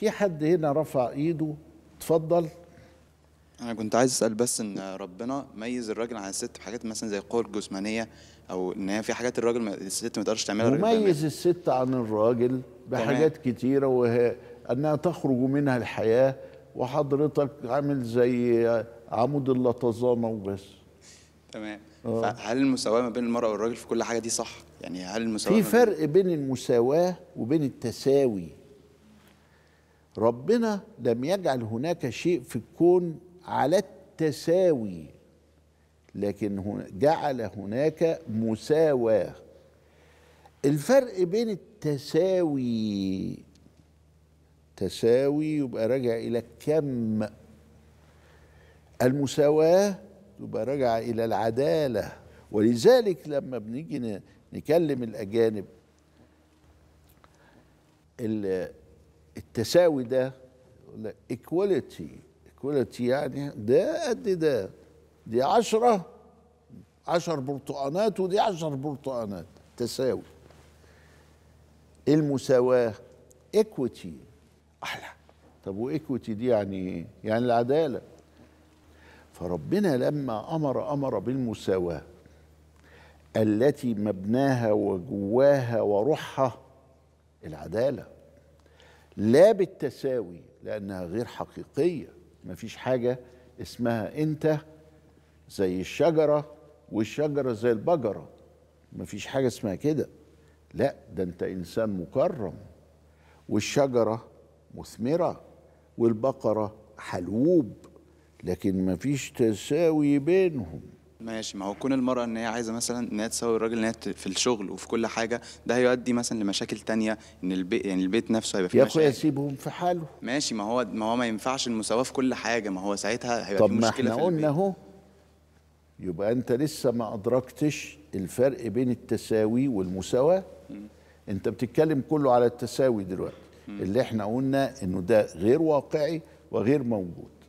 في حد هنا رفع ايده اتفضل انا كنت عايز اسال بس ان ربنا ميز الراجل عن الست بحاجات مثلا زي القوه الجسمانيه او ان هي في حاجات الراجل الست ما تقدرش تعملها يميز الست عن الراجل بحاجات كتيره وهي انها تخرج منها الحياه وحضرتك عامل زي عمود اللطزانه وبس تمام آه. هل فهل المساواه ما بين المراه والراجل في كل حاجه دي صح يعني هل المساواه في فرق بين المساواه وبين التساوي ربنا لم يجعل هناك شيء في الكون على التساوي لكن جعل هناك مساواه الفرق بين التساوي تساوي يبقى راجع الى الكم المساواه يبقى راجع الى العداله ولذلك لما بنيجي نكلم الاجانب التساوي ده ولا ايكواليتي ايكواليتي يعني ده قد ده دي عشرة عشر برتقانات ودي عشر برتقانات تساوي المساواة ايكويتي أحلى طب وايكويتي دي يعني ايه؟ يعني العدالة فربنا لما أمر أمر بالمساواة التي مبناها وجواها وروحها العداله لا بالتساوي لأنها غير حقيقية مفيش حاجة اسمها أنت زي الشجرة والشجرة زي البجرة مفيش حاجة اسمها كده لا ده أنت إنسان مكرم والشجرة مثمرة والبقرة حلوب لكن مفيش تساوي بينهم ماشي ما هو كون المرأة إن هي عايزة مثلا إن هي تساوي الراجل إن هي في الشغل وفي كل حاجة ده هيؤدي مثلا لمشاكل تانية إن البيت يعني البيت نفسه هيبقى فيه يا أخويا سيبهم في حاله ماشي ما هو ما هو ما ينفعش المساواة في كل حاجة ما هو ساعتها هيبقى طب في مشكلة ما احنا قلنا أهو يبقى أنت لسه ما أدركتش الفرق بين التساوي والمساواة أنت بتتكلم كله على التساوي دلوقتي اللي احنا قلنا إنه ده غير واقعي وغير موجود